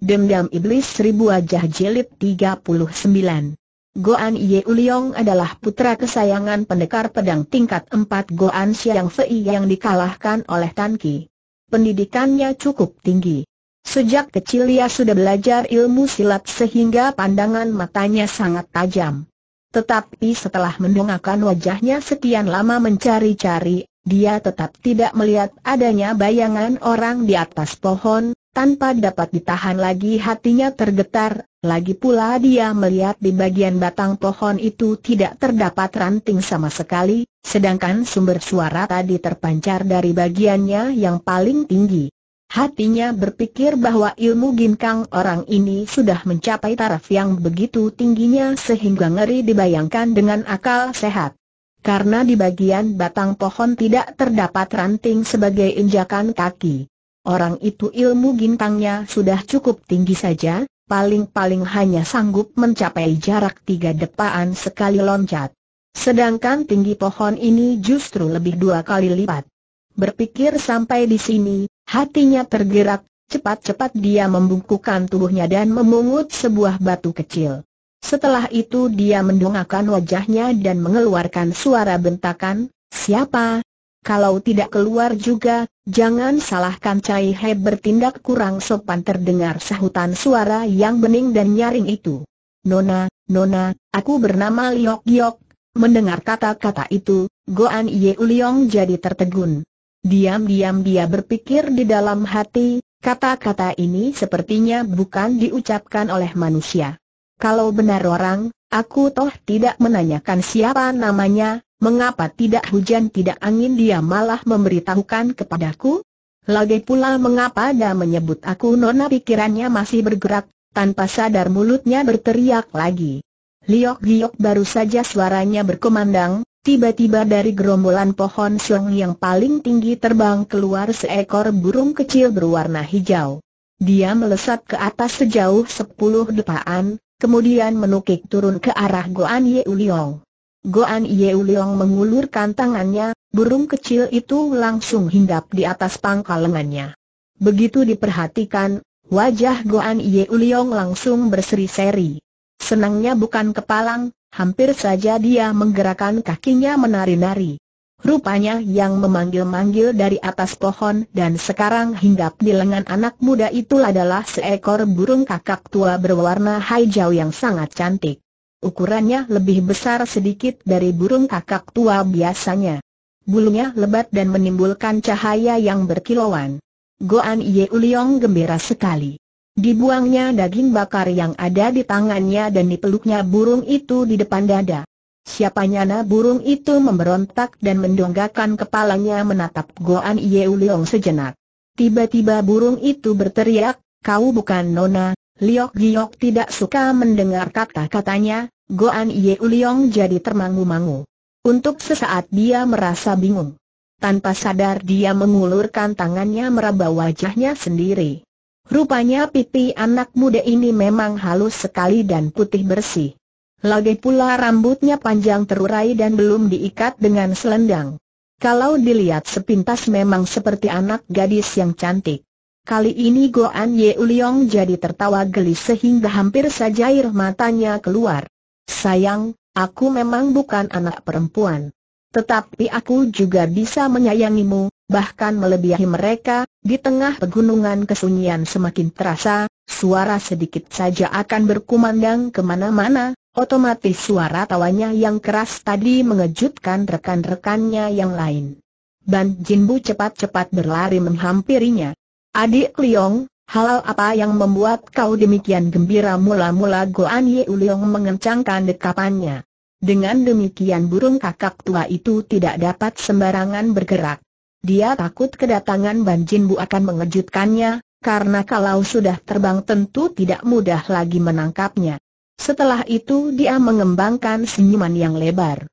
Dendam Iblis Seribu Wajah Jelit 39 Goan Ye Uliong adalah putra kesayangan pendekar pedang tingkat 4 Goan Siang Fei yang dikalahkan oleh Tan Ki. Pendidikannya cukup tinggi. Sejak kecil ia sudah belajar ilmu silat sehingga pandangan matanya sangat tajam. Tetapi setelah mendongakkan wajahnya sekian lama mencari-cari, dia tetap tidak melihat adanya bayangan orang di atas pohon, tanpa dapat ditahan lagi hatinya tergetar, lagi pula dia melihat di bagian batang pohon itu tidak terdapat ranting sama sekali, sedangkan sumber suara tadi terpancar dari bagiannya yang paling tinggi. Hatinya berpikir bahwa ilmu ginkang orang ini sudah mencapai taraf yang begitu tingginya sehingga ngeri dibayangkan dengan akal sehat. Karena di bagian batang pohon tidak terdapat ranting sebagai injakan kaki. Orang itu ilmu gintangnya sudah cukup tinggi saja, paling-paling hanya sanggup mencapai jarak tiga depaan sekali loncat. Sedangkan tinggi pohon ini justru lebih dua kali lipat. Berpikir sampai di sini, hatinya tergerak, cepat-cepat dia membungkukkan tubuhnya dan memungut sebuah batu kecil. Setelah itu dia mendongakkan wajahnya dan mengeluarkan suara bentakan, siapa, kalau tidak keluar juga, jangan salahkan Cai He bertindak kurang sopan terdengar sahutan suara yang bening dan nyaring itu. Nona, Nona, aku bernama Liok Liok. Mendengar kata-kata itu, Goan Ye Uliong jadi tertegun. Diam-diam dia berpikir di dalam hati, kata-kata ini sepertinya bukan diucapkan oleh manusia. Kalau benar orang, aku toh tidak menanyakan siapa namanya, Mengapa tidak hujan tidak angin dia malah memberitahukan kepadaku? Lagi pula mengapa dia menyebut aku nona pikirannya masih bergerak, tanpa sadar mulutnya berteriak lagi. Liok-liok baru saja suaranya berkumandang, tiba-tiba dari gerombolan pohon siung yang paling tinggi terbang keluar seekor burung kecil berwarna hijau. Dia melesat ke atas sejauh sepuluh depaan, kemudian menukik turun ke arah Goan Ye Uliong. Goan Yeu mengulurkan tangannya, burung kecil itu langsung hinggap di atas pangkal lengannya. Begitu diperhatikan, wajah Goan Yeu langsung berseri-seri. Senangnya bukan kepalang, hampir saja dia menggerakkan kakinya menari-nari. Rupanya yang memanggil-manggil dari atas pohon dan sekarang hinggap di lengan anak muda itu adalah seekor burung kakak tua berwarna hijau yang sangat cantik. Ukurannya lebih besar sedikit dari burung kakak tua biasanya. Bulunya lebat dan menimbulkan cahaya yang berkilauan. Goan Ye Uliong gembira sekali. Dibuangnya daging bakar yang ada di tangannya dan dipeluknya burung itu di depan dada. Siapa nyana burung itu memberontak dan mendonggakan kepalanya menatap Goan Ye Uliong sejenak. Tiba-tiba burung itu berteriak, kau bukan Nona, Liok Giok tidak suka mendengar kata-katanya, Goan Yeuliong jadi termangu-mangu. Untuk sesaat dia merasa bingung. Tanpa sadar dia mengulurkan tangannya meraba wajahnya sendiri. Rupanya pipi anak muda ini memang halus sekali dan putih bersih. Lagi pula rambutnya panjang terurai dan belum diikat dengan selendang. Kalau dilihat sepintas memang seperti anak gadis yang cantik. Kali ini Goan Ye Uliong jadi tertawa geli sehingga hampir saja air matanya keluar. Sayang, aku memang bukan anak perempuan. Tetapi aku juga bisa menyayangimu, bahkan melebihi mereka, di tengah pegunungan kesunyian semakin terasa, suara sedikit saja akan berkumandang kemana-mana, otomatis suara tawanya yang keras tadi mengejutkan rekan-rekannya yang lain. Ban Jinbu cepat-cepat berlari menghampirinya. Adik Liong, hal apa yang membuat kau demikian gembira mula-mula Goan Ye Liong mengencangkan dekapannya. Dengan demikian burung kakak tua itu tidak dapat sembarangan bergerak. Dia takut kedatangan Banjin Bu akan mengejutkannya, karena kalau sudah terbang tentu tidak mudah lagi menangkapnya. Setelah itu dia mengembangkan senyuman yang lebar.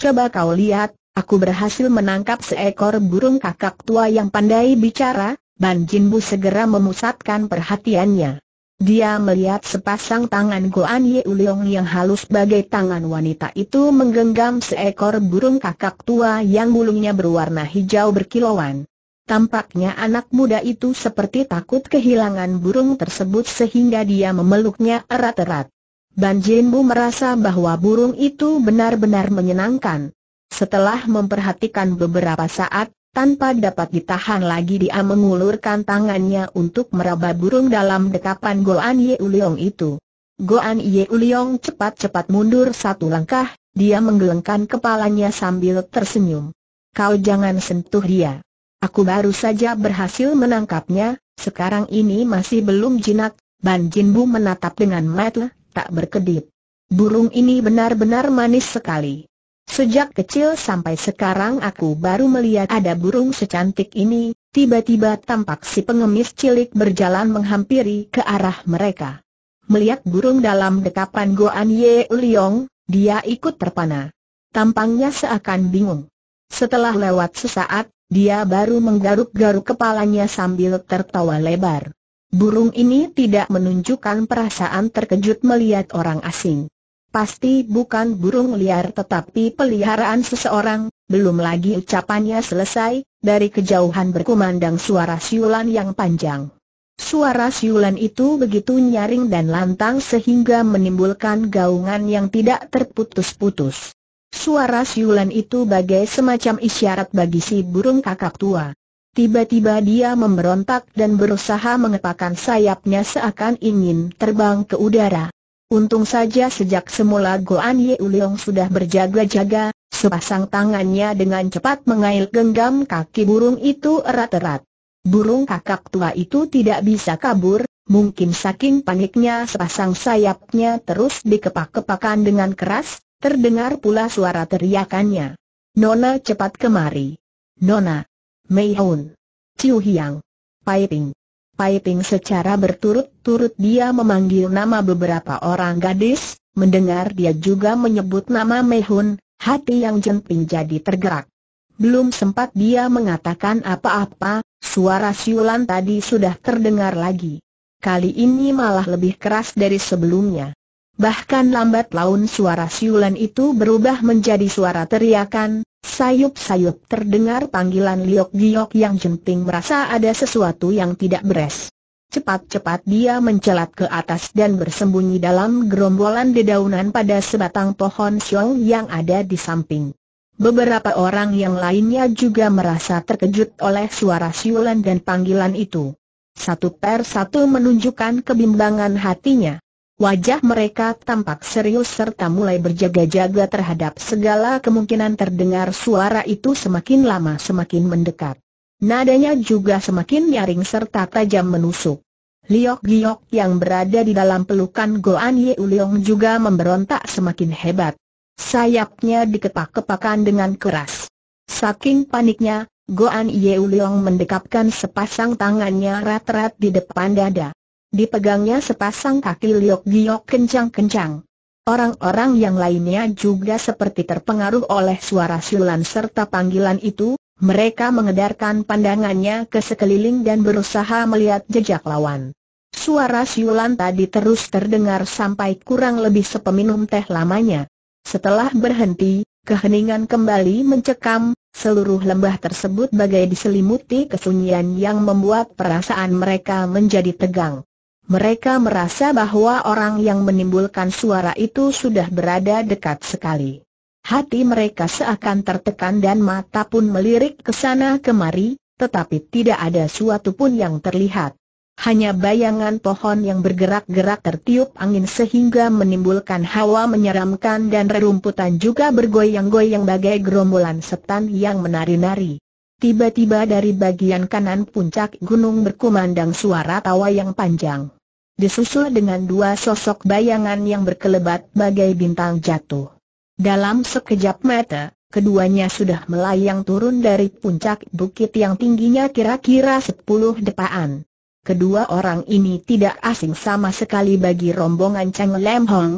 Coba kau lihat, aku berhasil menangkap seekor burung kakak tua yang pandai bicara, Ban Jinbu segera memusatkan perhatiannya. Dia melihat sepasang tangan Goan Ye Uliong yang halus bagai tangan wanita itu menggenggam seekor burung kakak tua yang bulunya berwarna hijau berkilauan. Tampaknya anak muda itu seperti takut kehilangan burung tersebut sehingga dia memeluknya erat-erat. Ban Jinbu merasa bahwa burung itu benar-benar menyenangkan. Setelah memperhatikan beberapa saat, tanpa dapat ditahan lagi dia mengulurkan tangannya untuk meraba burung dalam dekapan Goan Ye Uliong itu. Goan Ye Uliong cepat-cepat mundur satu langkah, dia menggelengkan kepalanya sambil tersenyum. Kau jangan sentuh dia. Aku baru saja berhasil menangkapnya, sekarang ini masih belum jinak, Ban Jin Bu menatap dengan mata tak berkedip. Burung ini benar-benar manis sekali. Sejak kecil sampai sekarang aku baru melihat ada burung secantik ini, tiba-tiba tampak si pengemis cilik berjalan menghampiri ke arah mereka. Melihat burung dalam dekapan Goan Ye Uliong, dia ikut terpana. Tampangnya seakan bingung. Setelah lewat sesaat, dia baru menggaruk-garuk kepalanya sambil tertawa lebar. Burung ini tidak menunjukkan perasaan terkejut melihat orang asing. Pasti bukan burung liar tetapi peliharaan seseorang, belum lagi ucapannya selesai, dari kejauhan berkumandang suara siulan yang panjang. Suara siulan itu begitu nyaring dan lantang sehingga menimbulkan gaungan yang tidak terputus-putus. Suara siulan itu bagai semacam isyarat bagi si burung kakak tua. Tiba-tiba dia memberontak dan berusaha mengepakkan sayapnya seakan ingin terbang ke udara. Untung saja sejak semula Goan Ye Uliong sudah berjaga-jaga, sepasang tangannya dengan cepat mengail genggam kaki burung itu erat-erat. Burung kakak tua itu tidak bisa kabur, mungkin saking paniknya sepasang sayapnya terus dikepak-kepakan dengan keras, terdengar pula suara teriakannya. Nona cepat kemari. Nona. Mei Hun. Ciu Hiang. Pai Ping piping secara berturut-turut dia memanggil nama beberapa orang gadis, mendengar dia juga menyebut nama Mehun, hati yang Jenping jadi tergerak. Belum sempat dia mengatakan apa-apa, suara siulan tadi sudah terdengar lagi. Kali ini malah lebih keras dari sebelumnya. Bahkan lambat laun suara siulan itu berubah menjadi suara teriakan, Sayup-sayup terdengar panggilan Liok Giok yang jenting merasa ada sesuatu yang tidak beres. Cepat-cepat dia mencelat ke atas dan bersembunyi dalam gerombolan dedaunan pada sebatang pohon siong yang ada di samping. Beberapa orang yang lainnya juga merasa terkejut oleh suara siulan dan panggilan itu. Satu per satu menunjukkan kebimbangan hatinya. Wajah mereka tampak serius serta mulai berjaga-jaga terhadap segala kemungkinan terdengar suara itu semakin lama semakin mendekat. Nadanya juga semakin nyaring serta tajam menusuk. Liok Giok yang berada di dalam pelukan Goan Ye Uliong juga memberontak semakin hebat. Sayapnya dikepak-kepakan dengan keras. Saking paniknya, Goan Ye Uliong mendekapkan sepasang tangannya rat-rat di depan dada. Dipegangnya sepasang kaki Liok Giok kencang-kencang. Orang-orang yang lainnya juga seperti terpengaruh oleh suara siulan serta panggilan itu, mereka mengedarkan pandangannya ke sekeliling dan berusaha melihat jejak lawan. Suara siulan tadi terus terdengar sampai kurang lebih sepeminum teh lamanya. Setelah berhenti, keheningan kembali mencekam, seluruh lembah tersebut bagai diselimuti kesunyian yang membuat perasaan mereka menjadi tegang. Mereka merasa bahwa orang yang menimbulkan suara itu sudah berada dekat sekali. Hati mereka seakan tertekan dan mata pun melirik ke sana kemari, tetapi tidak ada suatu pun yang terlihat. Hanya bayangan pohon yang bergerak-gerak tertiup angin sehingga menimbulkan hawa menyeramkan dan rerumputan juga bergoyang-goyang bagai gerombolan setan yang menari-nari. Tiba-tiba dari bagian kanan puncak gunung berkumandang suara tawa yang panjang disusul dengan dua sosok bayangan yang berkelebat bagai bintang jatuh. Dalam sekejap mata, keduanya sudah melayang turun dari puncak bukit yang tingginya kira-kira sepuluh depaan. Kedua orang ini tidak asing sama sekali bagi rombongan Cheng Lam Hong,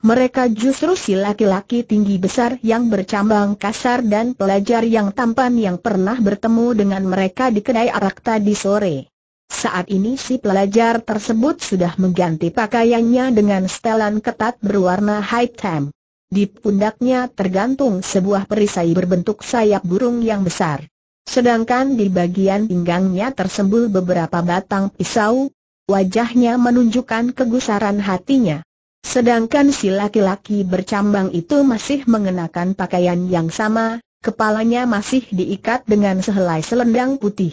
mereka justru si laki-laki tinggi besar yang bercambang kasar dan pelajar yang tampan yang pernah bertemu dengan mereka di kedai arak tadi sore. Saat ini si pelajar tersebut sudah mengganti pakaiannya dengan setelan ketat berwarna high hitam. Di pundaknya tergantung sebuah perisai berbentuk sayap burung yang besar. Sedangkan di bagian pinggangnya tersembul beberapa batang pisau, wajahnya menunjukkan kegusaran hatinya. Sedangkan si laki-laki bercambang itu masih mengenakan pakaian yang sama, kepalanya masih diikat dengan sehelai selendang putih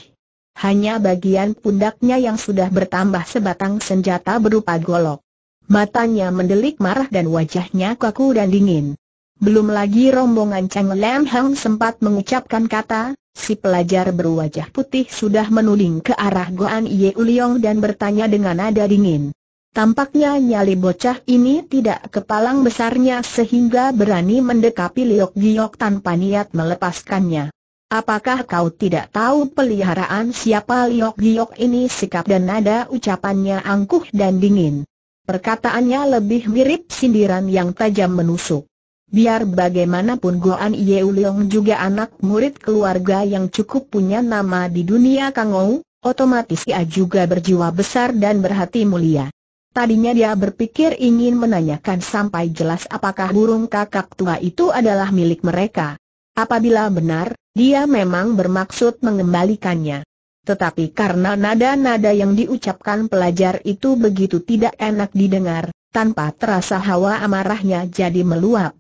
hanya bagian pundaknya yang sudah bertambah sebatang senjata berupa golok. Matanya mendelik marah dan wajahnya kaku dan dingin. Belum lagi rombongan Cheng Lam Hang sempat mengucapkan kata, si pelajar berwajah putih sudah menuding ke arah Goan Ye Uliong dan bertanya dengan nada dingin. Tampaknya nyali bocah ini tidak kepalang besarnya sehingga berani mendekapi Liok Giok tanpa niat melepaskannya. Apakah kau tidak tahu peliharaan siapa Liok Giok ini sikap dan nada ucapannya angkuh dan dingin. Perkataannya lebih mirip sindiran yang tajam menusuk. Biar bagaimanapun Goan Ye Uliong juga anak murid keluarga yang cukup punya nama di dunia Kangou, otomatis ia juga berjiwa besar dan berhati mulia. Tadinya dia berpikir ingin menanyakan sampai jelas apakah burung kakak tua itu adalah milik mereka. Apabila benar, dia memang bermaksud mengembalikannya. Tetapi karena nada-nada yang diucapkan pelajar itu begitu tidak enak didengar, tanpa terasa hawa amarahnya jadi meluap.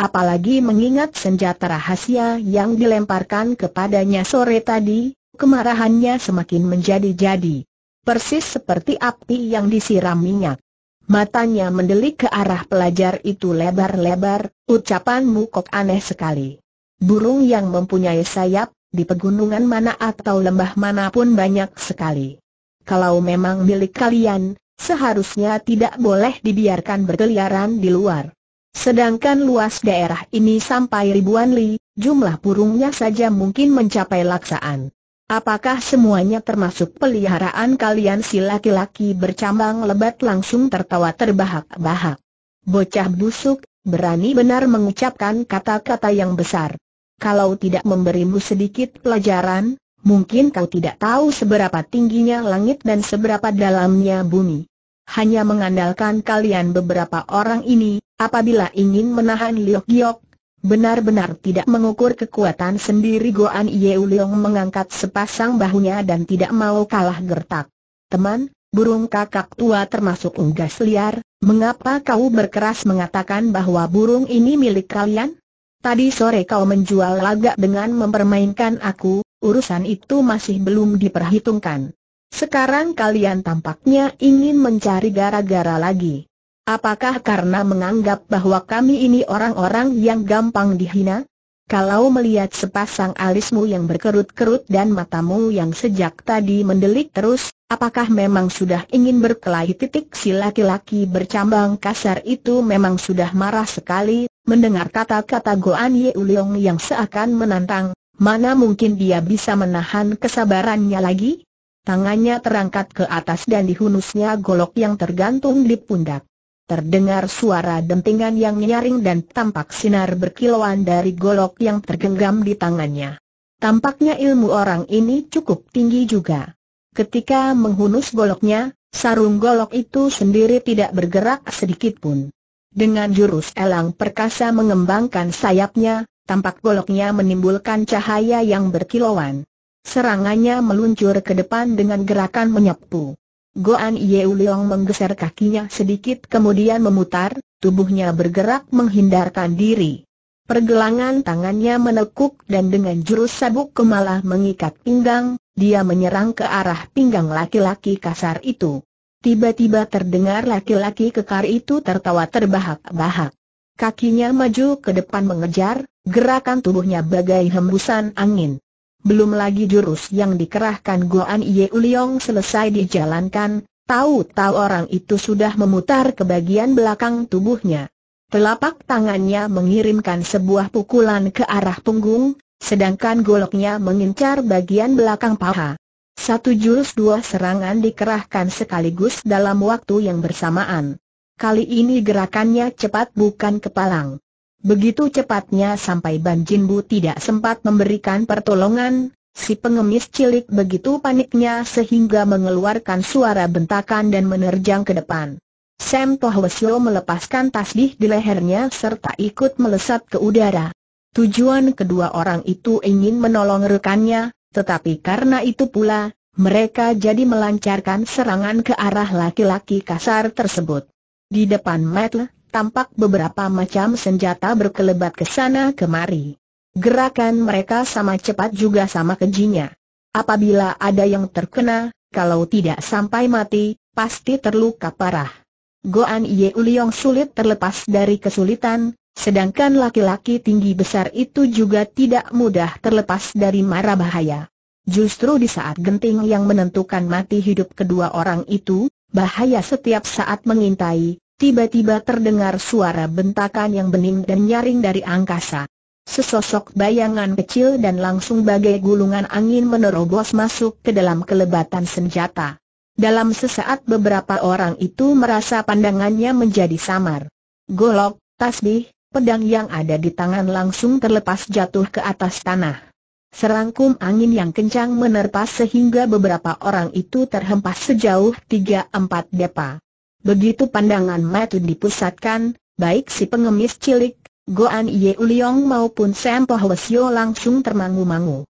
Apalagi mengingat senjata rahasia yang dilemparkan kepadanya sore tadi, kemarahannya semakin menjadi-jadi. Persis seperti api yang disiram minyak. Matanya mendelik ke arah pelajar itu lebar-lebar, ucapanmu kok aneh sekali. Burung yang mempunyai sayap, di pegunungan mana atau lembah manapun banyak sekali. Kalau memang milik kalian, seharusnya tidak boleh dibiarkan berkeliaran di luar. Sedangkan luas daerah ini sampai ribuan li, jumlah burungnya saja mungkin mencapai laksaan. Apakah semuanya termasuk peliharaan kalian si laki-laki bercambang lebat langsung tertawa terbahak-bahak? Bocah busuk, berani benar mengucapkan kata-kata yang besar kalau tidak memberimu sedikit pelajaran, mungkin kau tidak tahu seberapa tingginya langit dan seberapa dalamnya bumi. Hanya mengandalkan kalian beberapa orang ini, apabila ingin menahan Liok Giok, benar-benar tidak mengukur kekuatan sendiri Goan Yeu Leong mengangkat sepasang bahunya dan tidak mau kalah gertak. Teman, burung kakak tua termasuk unggas liar, mengapa kau berkeras mengatakan bahwa burung ini milik kalian? Tadi sore kau menjual laga dengan mempermainkan aku, urusan itu masih belum diperhitungkan. Sekarang kalian tampaknya ingin mencari gara-gara lagi. Apakah karena menganggap bahwa kami ini orang-orang yang gampang dihina? Kalau melihat sepasang alismu yang berkerut-kerut dan matamu yang sejak tadi mendelik terus, apakah memang sudah ingin berkelahi titik si laki-laki bercambang kasar itu memang sudah marah sekali Mendengar kata-kata Goan Ye Uliong yang seakan menantang, mana mungkin dia bisa menahan kesabarannya lagi? Tangannya terangkat ke atas dan dihunusnya golok yang tergantung di pundak. Terdengar suara dentingan yang nyaring dan tampak sinar berkilauan dari golok yang tergenggam di tangannya. Tampaknya ilmu orang ini cukup tinggi juga. Ketika menghunus goloknya, sarung golok itu sendiri tidak bergerak sedikit pun. Dengan jurus elang perkasa mengembangkan sayapnya, tampak goloknya menimbulkan cahaya yang berkilauan. Serangannya meluncur ke depan dengan gerakan menyapu. Goan Yeu Leong menggeser kakinya sedikit kemudian memutar, tubuhnya bergerak menghindarkan diri. Pergelangan tangannya menekuk dan dengan jurus sabuk kemalah mengikat pinggang, dia menyerang ke arah pinggang laki-laki kasar itu. Tiba-tiba terdengar laki-laki kekar itu tertawa terbahak-bahak. Kakinya maju ke depan mengejar, gerakan tubuhnya bagai hembusan angin. Belum lagi jurus yang dikerahkan Goan Ye Uliong selesai dijalankan, tahu-tahu orang itu sudah memutar ke bagian belakang tubuhnya. Telapak tangannya mengirimkan sebuah pukulan ke arah punggung, sedangkan goloknya mengincar bagian belakang paha. Satu jurus dua serangan dikerahkan sekaligus dalam waktu yang bersamaan. Kali ini gerakannya cepat bukan kepalang. Begitu cepatnya sampai Ban Jinbu tidak sempat memberikan pertolongan, si pengemis cilik begitu paniknya sehingga mengeluarkan suara bentakan dan menerjang ke depan. Sam Tohwesyo melepaskan tasbih di lehernya serta ikut melesat ke udara. Tujuan kedua orang itu ingin menolong rekannya, tetapi karena itu pula, mereka jadi melancarkan serangan ke arah laki-laki kasar tersebut. Di depan Matt, tampak beberapa macam senjata berkelebat ke sana kemari. Gerakan mereka sama cepat juga sama kejinya. Apabila ada yang terkena, kalau tidak sampai mati, pasti terluka parah. Goan Ye Uliong sulit terlepas dari kesulitan, Sedangkan laki-laki tinggi besar itu juga tidak mudah terlepas dari mara bahaya. Justru di saat genting yang menentukan mati hidup kedua orang itu, bahaya setiap saat mengintai, tiba-tiba terdengar suara bentakan yang bening dan nyaring dari angkasa. Sesosok bayangan kecil dan langsung bagai gulungan angin menerobos masuk ke dalam kelebatan senjata. Dalam sesaat beberapa orang itu merasa pandangannya menjadi samar. Golok, tasbih, pedang yang ada di tangan langsung terlepas jatuh ke atas tanah. Serangkum angin yang kencang menerpa sehingga beberapa orang itu terhempas sejauh tiga empat depa. Begitu pandangan Matu dipusatkan, baik si pengemis cilik, Goan Ye Uliong maupun Sam Pohwesio langsung termangu-mangu.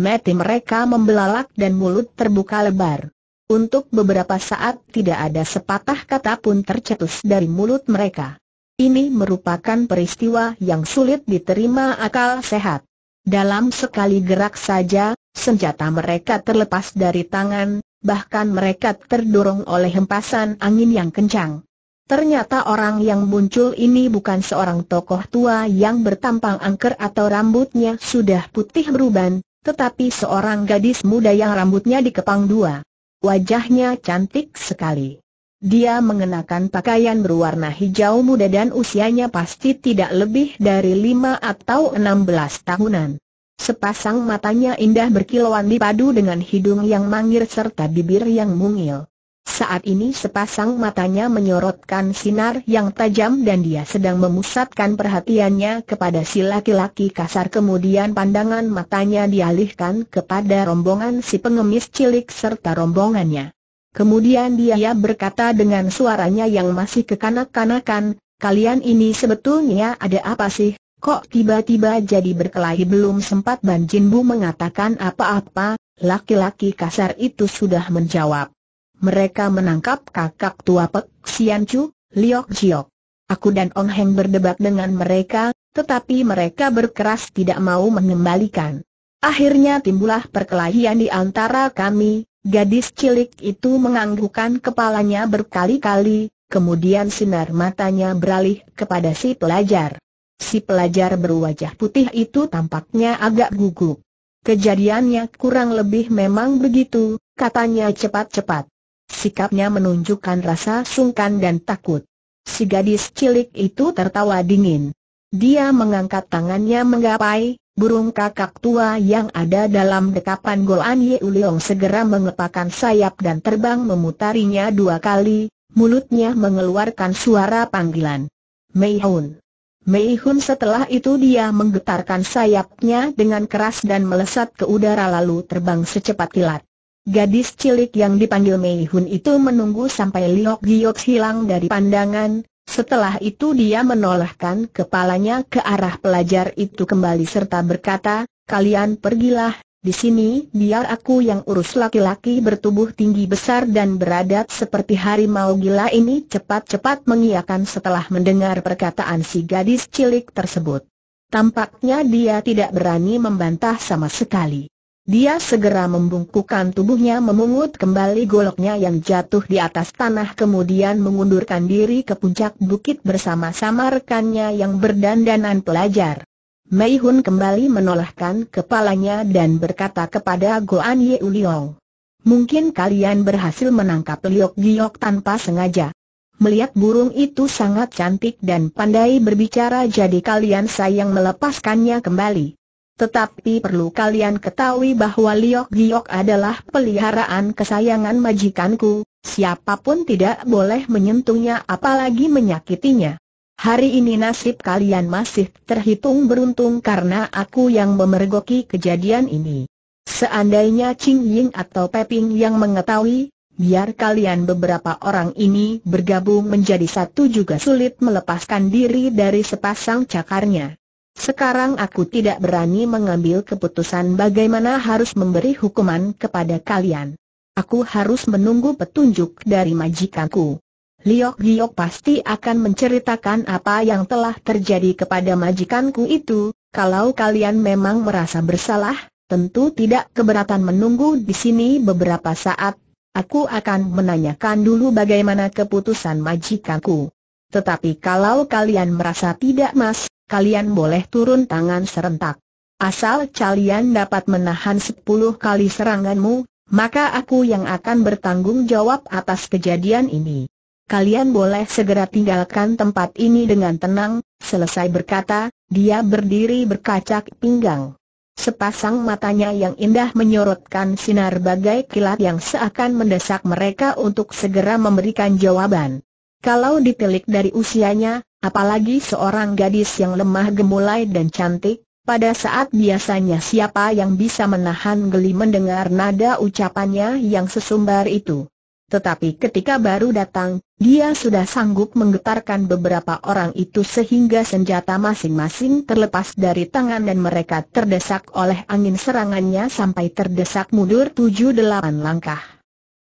Mati mereka membelalak dan mulut terbuka lebar. Untuk beberapa saat tidak ada sepatah kata pun tercetus dari mulut mereka. Ini merupakan peristiwa yang sulit diterima akal sehat. Dalam sekali gerak saja, senjata mereka terlepas dari tangan, bahkan mereka terdorong oleh hempasan angin yang kencang. Ternyata orang yang muncul ini bukan seorang tokoh tua yang bertampang angker atau rambutnya sudah putih beruban, tetapi seorang gadis muda yang rambutnya dikepang dua. Wajahnya cantik sekali. Dia mengenakan pakaian berwarna hijau muda dan usianya pasti tidak lebih dari lima atau enam belas tahunan. Sepasang matanya indah berkilauan dipadu dengan hidung yang mangir serta bibir yang mungil. Saat ini sepasang matanya menyorotkan sinar yang tajam dan dia sedang memusatkan perhatiannya kepada si laki-laki kasar kemudian pandangan matanya dialihkan kepada rombongan si pengemis cilik serta rombongannya. Kemudian dia berkata dengan suaranya yang masih kekanak-kanakan, kalian ini sebetulnya ada apa sih? Kok tiba-tiba jadi berkelahi belum sempat Ban Jin Bu mengatakan apa-apa, laki-laki kasar itu sudah menjawab. Mereka menangkap kakak tua Pek Sian Chu, Liok Jiok. Aku dan Ong Heng berdebat dengan mereka, tetapi mereka berkeras tidak mau mengembalikan. Akhirnya timbullah perkelahian di antara kami, Gadis cilik itu menganggukkan kepalanya berkali-kali, kemudian sinar matanya beralih kepada si pelajar. Si pelajar berwajah putih itu tampaknya agak gugup. Kejadiannya kurang lebih memang begitu, katanya cepat-cepat. Sikapnya menunjukkan rasa sungkan dan takut. Si gadis cilik itu tertawa dingin. Dia mengangkat tangannya menggapai, Burung kakak tua yang ada dalam dekapan Goan Ye Uliong segera mengepakkan sayap dan terbang memutarinya dua kali, mulutnya mengeluarkan suara panggilan. Mei Hun. Mei Hun setelah itu dia menggetarkan sayapnya dengan keras dan melesat ke udara lalu terbang secepat kilat. Gadis cilik yang dipanggil Mei Hun itu menunggu sampai Liok Giok hilang dari pandangan, setelah itu dia menolakkan kepalanya ke arah pelajar itu kembali serta berkata, kalian pergilah, di sini biar aku yang urus laki-laki bertubuh tinggi besar dan beradat seperti harimau gila ini cepat-cepat mengiakan setelah mendengar perkataan si gadis cilik tersebut. Tampaknya dia tidak berani membantah sama sekali. Dia segera membungkukkan tubuhnya memungut kembali goloknya yang jatuh di atas tanah kemudian mengundurkan diri ke puncak bukit bersama-sama rekannya yang berdandanan pelajar. Mei Hun kembali menolakkan kepalanya dan berkata kepada Goan Ye Uliong. Mungkin kalian berhasil menangkap Liok Giok tanpa sengaja. Melihat burung itu sangat cantik dan pandai berbicara jadi kalian sayang melepaskannya kembali. Tetapi perlu kalian ketahui bahwa Liok Giok adalah peliharaan kesayangan majikanku, siapapun tidak boleh menyentuhnya apalagi menyakitinya. Hari ini nasib kalian masih terhitung beruntung karena aku yang memergoki kejadian ini. Seandainya Ching Ying atau Peping yang mengetahui, biar kalian beberapa orang ini bergabung menjadi satu juga sulit melepaskan diri dari sepasang cakarnya. Sekarang aku tidak berani mengambil keputusan bagaimana harus memberi hukuman kepada kalian. Aku harus menunggu petunjuk dari majikanku. Liok Giok pasti akan menceritakan apa yang telah terjadi kepada majikanku itu, kalau kalian memang merasa bersalah, tentu tidak keberatan menunggu di sini beberapa saat, aku akan menanyakan dulu bagaimana keputusan majikanku. Tetapi kalau kalian merasa tidak mas, kalian boleh turun tangan serentak. Asal kalian dapat menahan sepuluh kali seranganmu, maka aku yang akan bertanggung jawab atas kejadian ini. Kalian boleh segera tinggalkan tempat ini dengan tenang, selesai berkata, dia berdiri berkacak pinggang. Sepasang matanya yang indah menyorotkan sinar bagai kilat yang seakan mendesak mereka untuk segera memberikan jawaban. Kalau ditilik dari usianya, Apalagi seorang gadis yang lemah gemulai dan cantik, pada saat biasanya siapa yang bisa menahan geli mendengar nada ucapannya yang sesumbar itu. Tetapi ketika baru datang, dia sudah sanggup menggetarkan beberapa orang itu sehingga senjata masing-masing terlepas dari tangan dan mereka terdesak oleh angin serangannya sampai terdesak mundur tujuh delapan langkah.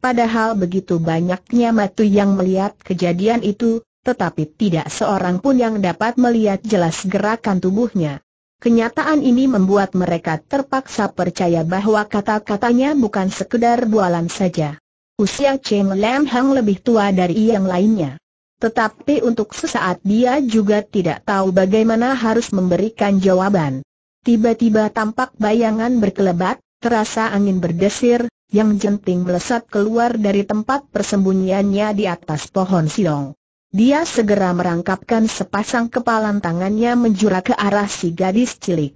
Padahal begitu banyaknya matu yang melihat kejadian itu, tetapi tidak seorang pun yang dapat melihat jelas gerakan tubuhnya. Kenyataan ini membuat mereka terpaksa percaya bahwa kata-katanya bukan sekedar bualan saja. Usia Cheng Lam Hang lebih tua dari yang lainnya. Tetapi untuk sesaat dia juga tidak tahu bagaimana harus memberikan jawaban. Tiba-tiba tampak bayangan berkelebat, terasa angin berdesir, yang jenting melesat keluar dari tempat persembunyiannya di atas pohon silong. Dia segera merangkapkan sepasang kepalan tangannya menjura ke arah si gadis cilik.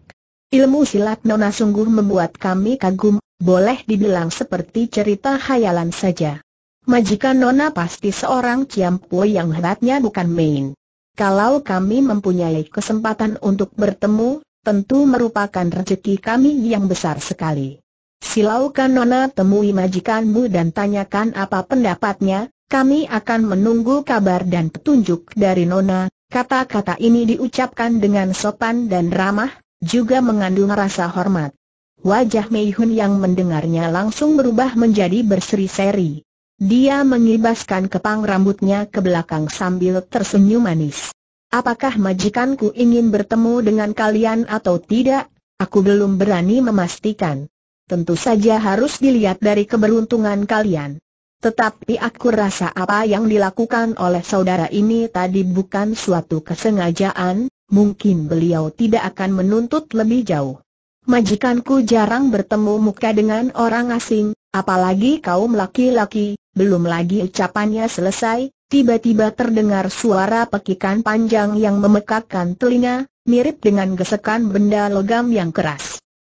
Ilmu silat Nona sungguh membuat kami kagum, boleh dibilang seperti cerita hayalan saja. Majikan Nona pasti seorang ciampu yang hebatnya bukan main. Kalau kami mempunyai kesempatan untuk bertemu, tentu merupakan rezeki kami yang besar sekali. Silaukan Nona temui majikanmu dan tanyakan apa pendapatnya, kami akan menunggu kabar dan petunjuk dari Nona. Kata-kata ini diucapkan dengan sopan dan ramah, juga mengandung rasa hormat. Wajah Mei Hun yang mendengarnya langsung berubah menjadi berseri-seri. Dia mengibaskan kepang rambutnya ke belakang sambil tersenyum manis. Apakah majikanku ingin bertemu dengan kalian atau tidak? Aku belum berani memastikan tentu saja harus dilihat dari keberuntungan kalian. Tetapi aku rasa apa yang dilakukan oleh saudara ini tadi bukan suatu kesengajaan, mungkin beliau tidak akan menuntut lebih jauh. Majikanku jarang bertemu muka dengan orang asing, apalagi kaum laki-laki, belum lagi ucapannya selesai, tiba-tiba terdengar suara pekikan panjang yang memekakkan telinga, mirip dengan gesekan benda logam yang keras.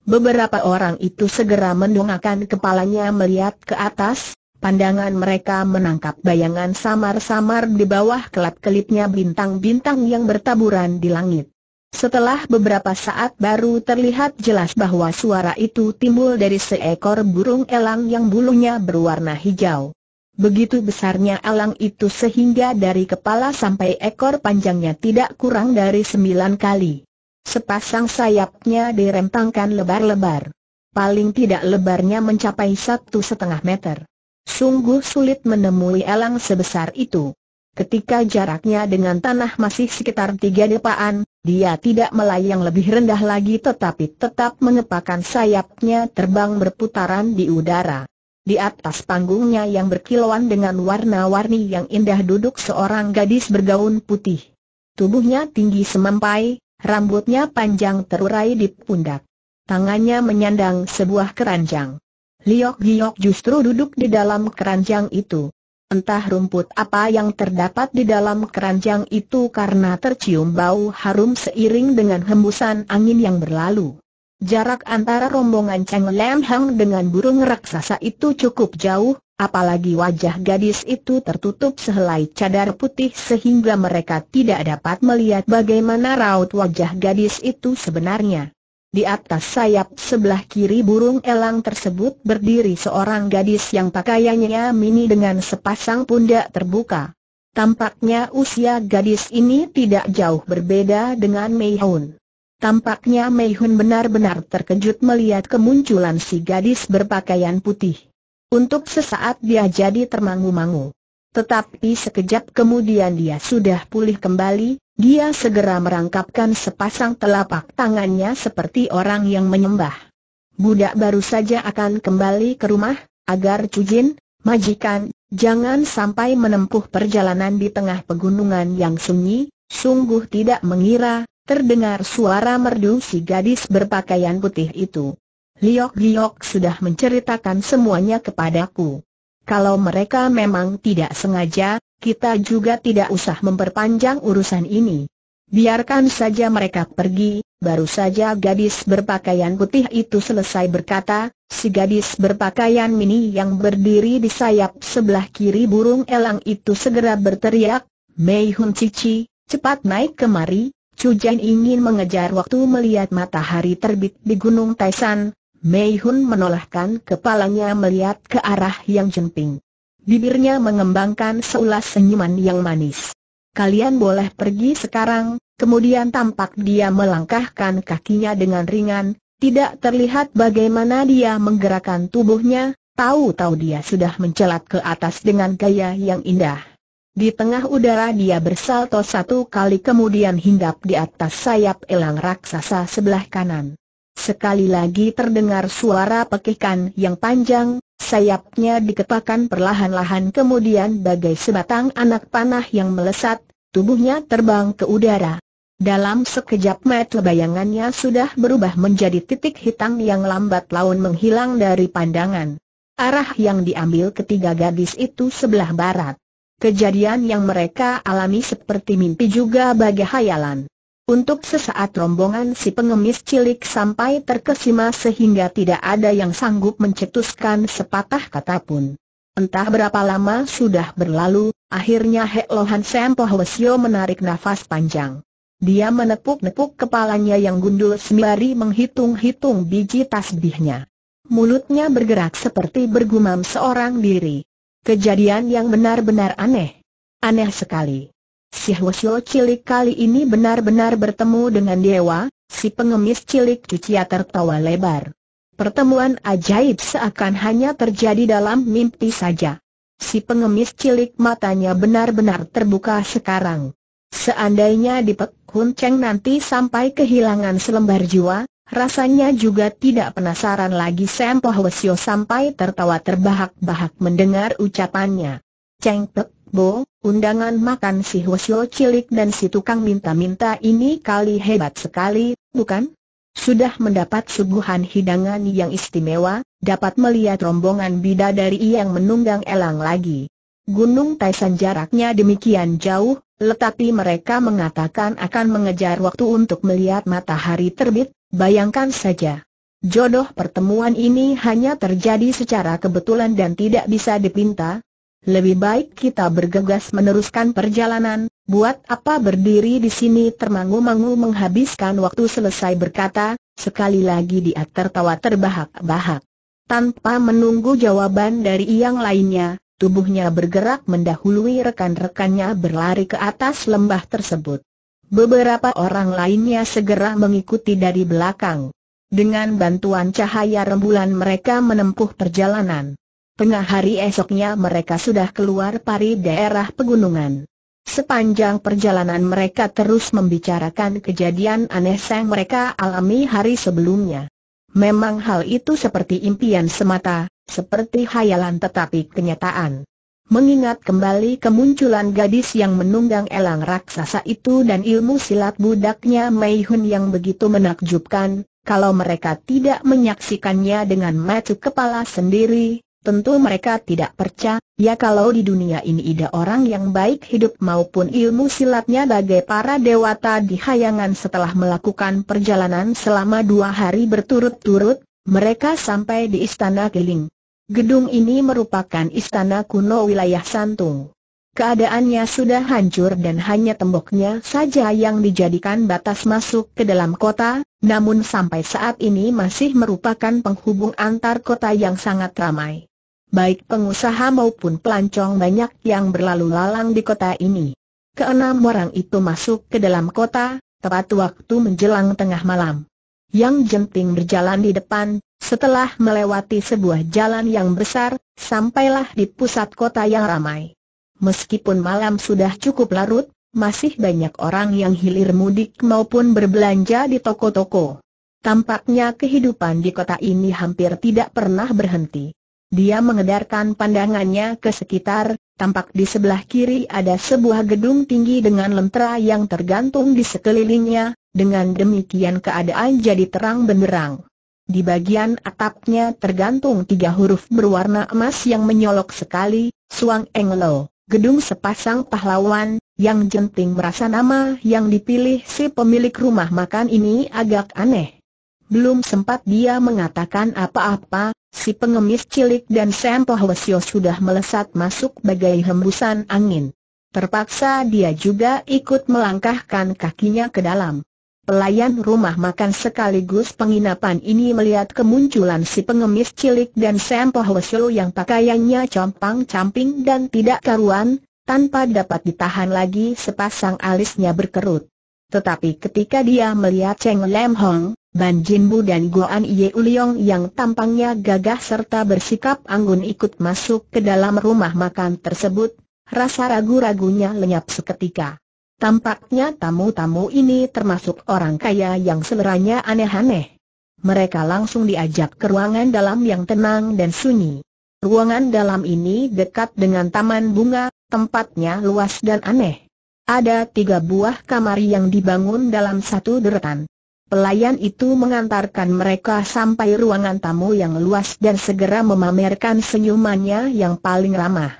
Beberapa orang itu segera mendongakkan kepalanya melihat ke atas, pandangan mereka menangkap bayangan samar-samar di bawah kelap-kelipnya bintang-bintang yang bertaburan di langit. Setelah beberapa saat baru terlihat jelas bahwa suara itu timbul dari seekor burung elang yang bulunya berwarna hijau. Begitu besarnya elang itu sehingga dari kepala sampai ekor panjangnya tidak kurang dari sembilan kali. Sepasang sayapnya dirempangkan lebar-lebar. Paling tidak lebarnya mencapai satu setengah meter. Sungguh sulit menemui elang sebesar itu. Ketika jaraknya dengan tanah masih sekitar tiga depaan, dia tidak melayang lebih rendah lagi tetapi tetap mengepakkan sayapnya terbang berputaran di udara. Di atas panggungnya yang berkilauan dengan warna-warni yang indah duduk seorang gadis bergaun putih. Tubuhnya tinggi semampai, Rambutnya panjang terurai di pundak. Tangannya menyandang sebuah keranjang. Liok Giok justru duduk di dalam keranjang itu. Entah rumput apa yang terdapat di dalam keranjang itu karena tercium bau harum seiring dengan hembusan angin yang berlalu. Jarak antara rombongan Cheng Lam Hang dengan burung raksasa itu cukup jauh, apalagi wajah gadis itu tertutup sehelai cadar putih sehingga mereka tidak dapat melihat bagaimana raut wajah gadis itu sebenarnya. Di atas sayap sebelah kiri burung elang tersebut berdiri seorang gadis yang pakaiannya mini dengan sepasang pundak terbuka. Tampaknya usia gadis ini tidak jauh berbeda dengan Mei Hun. Tampaknya Mei Hun benar-benar terkejut melihat kemunculan si gadis berpakaian putih. Untuk sesaat dia jadi termangu-mangu. Tetapi sekejap kemudian dia sudah pulih kembali, dia segera merangkapkan sepasang telapak tangannya seperti orang yang menyembah. Budak baru saja akan kembali ke rumah, agar Cujin, majikan, jangan sampai menempuh perjalanan di tengah pegunungan yang sunyi, sungguh tidak mengira terdengar suara merdu si gadis berpakaian putih itu. Liok-liok sudah menceritakan semuanya kepadaku. Kalau mereka memang tidak sengaja, kita juga tidak usah memperpanjang urusan ini. Biarkan saja mereka pergi, baru saja gadis berpakaian putih itu selesai berkata, si gadis berpakaian mini yang berdiri di sayap sebelah kiri burung elang itu segera berteriak, Mei Hun Cici, cepat naik kemari, Chu Jen ingin mengejar waktu melihat matahari terbit di Gunung Taisan, Mei Hun menolakkan kepalanya melihat ke arah Yang jemping. Bibirnya mengembangkan seulas senyuman yang manis. Kalian boleh pergi sekarang, kemudian tampak dia melangkahkan kakinya dengan ringan, tidak terlihat bagaimana dia menggerakkan tubuhnya, tahu-tahu dia sudah mencelat ke atas dengan gaya yang indah. Di tengah udara dia bersalto satu kali kemudian hinggap di atas sayap elang raksasa sebelah kanan. Sekali lagi terdengar suara pekikan yang panjang, sayapnya diketakan perlahan-lahan kemudian bagai sebatang anak panah yang melesat, tubuhnya terbang ke udara. Dalam sekejap mata bayangannya sudah berubah menjadi titik hitam yang lambat laun menghilang dari pandangan. Arah yang diambil ketiga gadis itu sebelah barat. Kejadian yang mereka alami seperti mimpi juga bagai hayalan. Untuk sesaat rombongan si pengemis cilik sampai terkesima sehingga tidak ada yang sanggup mencetuskan sepatah kata pun. Entah berapa lama sudah berlalu, akhirnya Hek Lohan Sempo Hwesyo menarik nafas panjang. Dia menepuk-nepuk kepalanya yang gundul sembari menghitung-hitung biji tasbihnya. Mulutnya bergerak seperti bergumam seorang diri. Kejadian yang benar-benar aneh. Aneh sekali. Si Hwasyo cilik kali ini benar-benar bertemu dengan dewa, si pengemis cilik cucia ya tertawa lebar. Pertemuan ajaib seakan hanya terjadi dalam mimpi saja. Si pengemis cilik matanya benar-benar terbuka sekarang. Seandainya di Pek Hun Cheng nanti sampai kehilangan selembar jiwa, Rasanya juga tidak penasaran lagi Sam Pohwesio sampai tertawa terbahak-bahak mendengar ucapannya. Cheng Pek Bo, undangan makan si Hwesio cilik dan si tukang minta-minta ini kali hebat sekali, bukan? Sudah mendapat suguhan hidangan yang istimewa, dapat melihat rombongan bidadari yang menunggang elang lagi. Gunung Taisan jaraknya demikian jauh, tetapi mereka mengatakan akan mengejar waktu untuk melihat matahari terbit, Bayangkan saja. Jodoh pertemuan ini hanya terjadi secara kebetulan dan tidak bisa dipinta. Lebih baik kita bergegas meneruskan perjalanan, buat apa berdiri di sini termangu-mangu menghabiskan waktu selesai berkata, sekali lagi dia tertawa terbahak-bahak. Tanpa menunggu jawaban dari yang lainnya, tubuhnya bergerak mendahului rekan-rekannya berlari ke atas lembah tersebut. Beberapa orang lainnya segera mengikuti dari belakang. Dengan bantuan cahaya rembulan mereka menempuh perjalanan. Tengah hari esoknya mereka sudah keluar pari daerah pegunungan. Sepanjang perjalanan mereka terus membicarakan kejadian aneh yang mereka alami hari sebelumnya. Memang hal itu seperti impian semata, seperti hayalan tetapi kenyataan. Mengingat kembali kemunculan gadis yang menunggang elang raksasa itu dan ilmu silat budaknya Mei Hun yang begitu menakjubkan, kalau mereka tidak menyaksikannya dengan mata kepala sendiri, tentu mereka tidak percaya, ya kalau di dunia ini ada orang yang baik hidup maupun ilmu silatnya bagai para dewata di hayangan setelah melakukan perjalanan selama dua hari berturut-turut, mereka sampai di istana Keling. Gedung ini merupakan istana kuno wilayah Santung. Keadaannya sudah hancur dan hanya temboknya saja yang dijadikan batas masuk ke dalam kota, namun sampai saat ini masih merupakan penghubung antar kota yang sangat ramai. Baik pengusaha maupun pelancong banyak yang berlalu lalang di kota ini. Keenam orang itu masuk ke dalam kota, tepat waktu menjelang tengah malam. Yang Jemping berjalan di depan, setelah melewati sebuah jalan yang besar, sampailah di pusat kota yang ramai. Meskipun malam sudah cukup larut, masih banyak orang yang hilir mudik maupun berbelanja di toko-toko. Tampaknya kehidupan di kota ini hampir tidak pernah berhenti. Dia mengedarkan pandangannya ke sekitar, tampak di sebelah kiri ada sebuah gedung tinggi dengan lentera yang tergantung di sekelilingnya, dengan demikian keadaan jadi terang benderang. Di bagian atapnya tergantung tiga huruf berwarna emas yang menyolok sekali, Suang Englo, gedung sepasang pahlawan, yang jenting merasa nama yang dipilih si pemilik rumah makan ini agak aneh. Belum sempat dia mengatakan apa-apa, si pengemis cilik dan Sam Pohwasyo sudah melesat masuk bagai hembusan angin. Terpaksa dia juga ikut melangkahkan kakinya ke dalam. Pelayan rumah makan sekaligus penginapan ini melihat kemunculan si pengemis cilik dan Sam Pohoesio yang pakaiannya compang-camping dan tidak karuan, tanpa dapat ditahan lagi sepasang alisnya berkerut. Tetapi ketika dia melihat Cheng Lam Hong, Ban Jin Bu dan Guan Ye Uliong yang tampangnya gagah serta bersikap anggun ikut masuk ke dalam rumah makan tersebut, rasa ragu-ragunya lenyap seketika. Tampaknya tamu-tamu ini termasuk orang kaya yang seleranya aneh-aneh. Mereka langsung diajak ke ruangan dalam yang tenang dan sunyi. Ruangan dalam ini dekat dengan taman bunga, tempatnya luas dan aneh. Ada tiga buah kamar yang dibangun dalam satu deretan. Pelayan itu mengantarkan mereka sampai ruangan tamu yang luas dan segera memamerkan senyumannya yang paling ramah.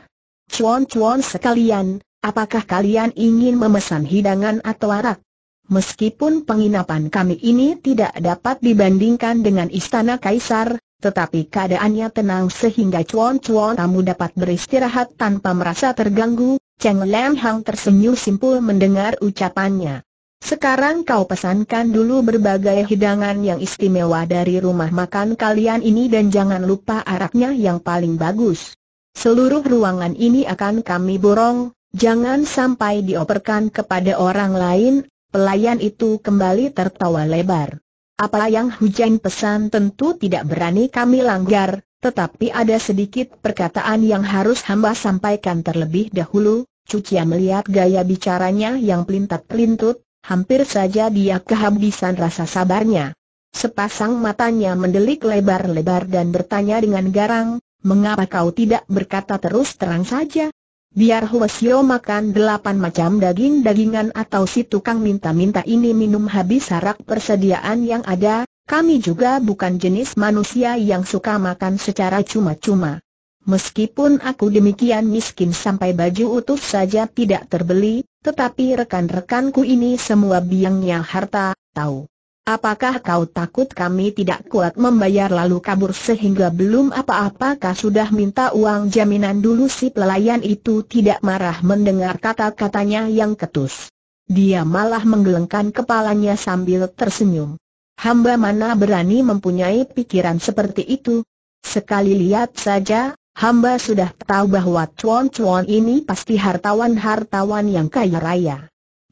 Cuan-cuan sekalian, Apakah kalian ingin memesan hidangan atau arak? Meskipun penginapan kami ini tidak dapat dibandingkan dengan istana kaisar, tetapi keadaannya tenang sehingga cuan-cuan tamu dapat beristirahat tanpa merasa terganggu, Cheng Lam Hang tersenyum simpul mendengar ucapannya. Sekarang kau pesankan dulu berbagai hidangan yang istimewa dari rumah makan kalian ini dan jangan lupa araknya yang paling bagus. Seluruh ruangan ini akan kami borong, Jangan sampai dioperkan kepada orang lain, pelayan itu kembali tertawa lebar. Apa yang hujan pesan tentu tidak berani kami langgar, tetapi ada sedikit perkataan yang harus hamba sampaikan terlebih dahulu. Cucia melihat gaya bicaranya yang pelintat-pelintut, hampir saja dia kehabisan rasa sabarnya. Sepasang matanya mendelik lebar-lebar dan bertanya dengan garang, mengapa kau tidak berkata terus terang saja? biar Hulesio makan delapan macam daging-dagingan atau si tukang minta-minta ini minum habis harap persediaan yang ada, kami juga bukan jenis manusia yang suka makan secara cuma-cuma. Meskipun aku demikian miskin sampai baju utuh saja tidak terbeli, tetapi rekan-rekanku ini semua biangnya harta, tahu. Apakah kau takut kami tidak kuat membayar lalu kabur sehingga belum apa-apakah sudah minta uang jaminan dulu si pelayan itu tidak marah mendengar kata-katanya yang ketus. Dia malah menggelengkan kepalanya sambil tersenyum. Hamba mana berani mempunyai pikiran seperti itu? Sekali lihat saja, hamba sudah tahu bahwa cuan-cuan ini pasti hartawan-hartawan yang kaya raya.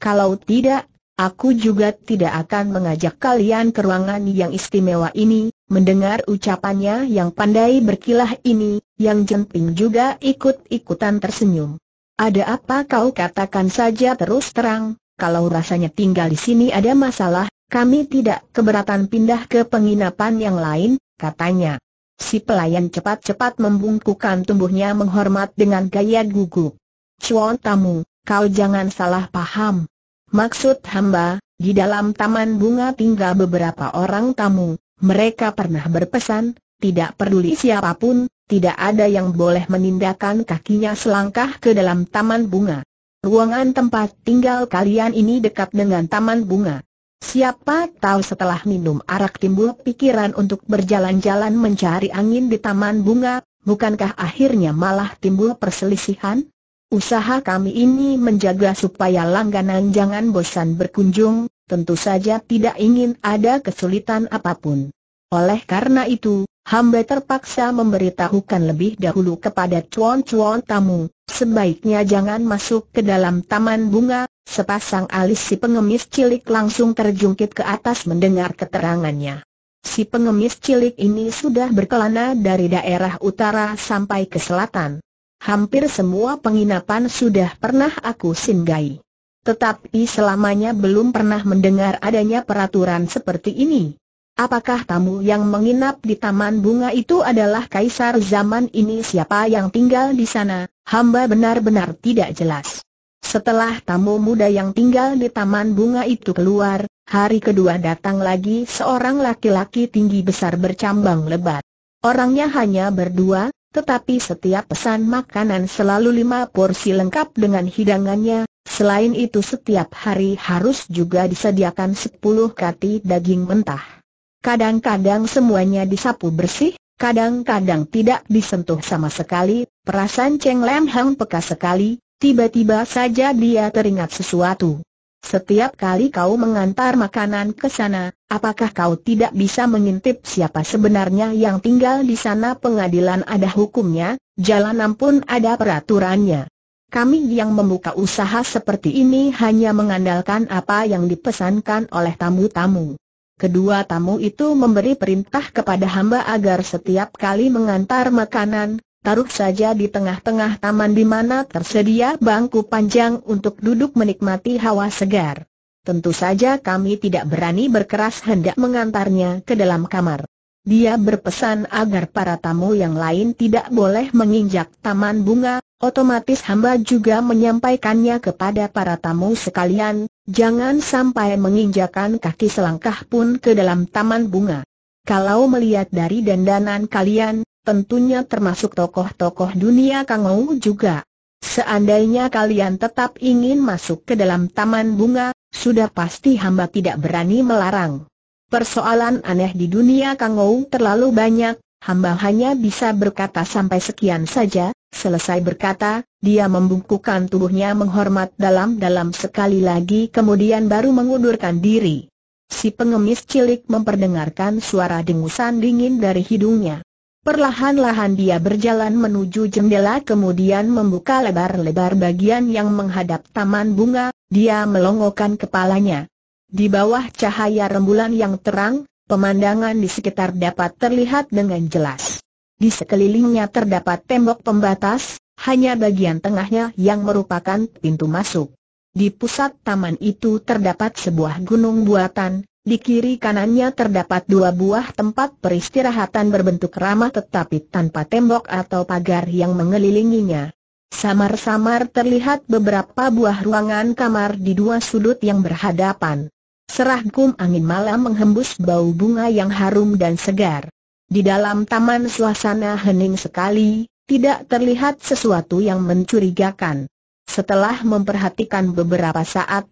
Kalau tidak, Aku juga tidak akan mengajak kalian ke ruangan yang istimewa ini, mendengar ucapannya yang pandai berkilah ini, yang jenting juga ikut-ikutan tersenyum. Ada apa kau katakan saja terus terang, kalau rasanya tinggal di sini ada masalah, kami tidak keberatan pindah ke penginapan yang lain, katanya. Si pelayan cepat-cepat membungkukkan tumbuhnya menghormat dengan gaya gugup. Cuan tamu, kau jangan salah paham. Maksud hamba, di dalam taman bunga tinggal beberapa orang tamu, mereka pernah berpesan, tidak peduli siapapun, tidak ada yang boleh menindakan kakinya selangkah ke dalam taman bunga. Ruangan tempat tinggal kalian ini dekat dengan taman bunga. Siapa tahu setelah minum arak timbul pikiran untuk berjalan-jalan mencari angin di taman bunga, bukankah akhirnya malah timbul perselisihan? Usaha kami ini menjaga supaya langganan jangan bosan berkunjung, tentu saja tidak ingin ada kesulitan apapun. Oleh karena itu, hamba terpaksa memberitahukan lebih dahulu kepada cuan-cuan tamu, sebaiknya jangan masuk ke dalam taman bunga, sepasang alis si pengemis cilik langsung terjungkit ke atas mendengar keterangannya. Si pengemis cilik ini sudah berkelana dari daerah utara sampai ke selatan hampir semua penginapan sudah pernah aku singgahi. Tetapi selamanya belum pernah mendengar adanya peraturan seperti ini. Apakah tamu yang menginap di taman bunga itu adalah kaisar zaman ini siapa yang tinggal di sana? Hamba benar-benar tidak jelas. Setelah tamu muda yang tinggal di taman bunga itu keluar, hari kedua datang lagi seorang laki-laki tinggi besar bercambang lebat. Orangnya hanya berdua, tetapi setiap pesan makanan selalu lima porsi lengkap dengan hidangannya, selain itu setiap hari harus juga disediakan sepuluh kati daging mentah. Kadang-kadang semuanya disapu bersih, kadang-kadang tidak disentuh sama sekali, perasaan Cheng Lam Hang peka sekali, tiba-tiba saja dia teringat sesuatu. Setiap kali kau mengantar makanan ke sana, apakah kau tidak bisa mengintip siapa sebenarnya yang tinggal di sana? Pengadilan ada hukumnya, jalanan pun ada peraturannya. Kami yang membuka usaha seperti ini hanya mengandalkan apa yang dipesankan oleh tamu-tamu. Kedua tamu itu memberi perintah kepada hamba agar setiap kali mengantar makanan, taruh saja di tengah-tengah taman di mana tersedia bangku panjang untuk duduk menikmati hawa segar. Tentu saja kami tidak berani berkeras hendak mengantarnya ke dalam kamar. Dia berpesan agar para tamu yang lain tidak boleh menginjak taman bunga, otomatis hamba juga menyampaikannya kepada para tamu sekalian, jangan sampai menginjakan kaki selangkah pun ke dalam taman bunga. Kalau melihat dari dandanan kalian, tentunya termasuk tokoh-tokoh dunia Kangou juga. Seandainya kalian tetap ingin masuk ke dalam taman bunga, sudah pasti hamba tidak berani melarang. Persoalan aneh di dunia Kangou terlalu banyak, hamba hanya bisa berkata sampai sekian saja, selesai berkata, dia membungkukkan tubuhnya menghormat dalam-dalam sekali lagi kemudian baru mengundurkan diri. Si pengemis cilik memperdengarkan suara dengusan dingin dari hidungnya. Perlahan-lahan dia berjalan menuju jendela kemudian membuka lebar-lebar bagian yang menghadap taman bunga, dia melongokkan kepalanya. Di bawah cahaya rembulan yang terang, pemandangan di sekitar dapat terlihat dengan jelas. Di sekelilingnya terdapat tembok pembatas, hanya bagian tengahnya yang merupakan pintu masuk. Di pusat taman itu terdapat sebuah gunung buatan, di kiri kanannya terdapat dua buah tempat peristirahatan berbentuk ramah tetapi tanpa tembok atau pagar yang mengelilinginya. Samar-samar terlihat beberapa buah ruangan kamar di dua sudut yang berhadapan. Serahkum angin malam menghembus bau bunga yang harum dan segar. Di dalam taman suasana hening sekali, tidak terlihat sesuatu yang mencurigakan. Setelah memperhatikan beberapa saat,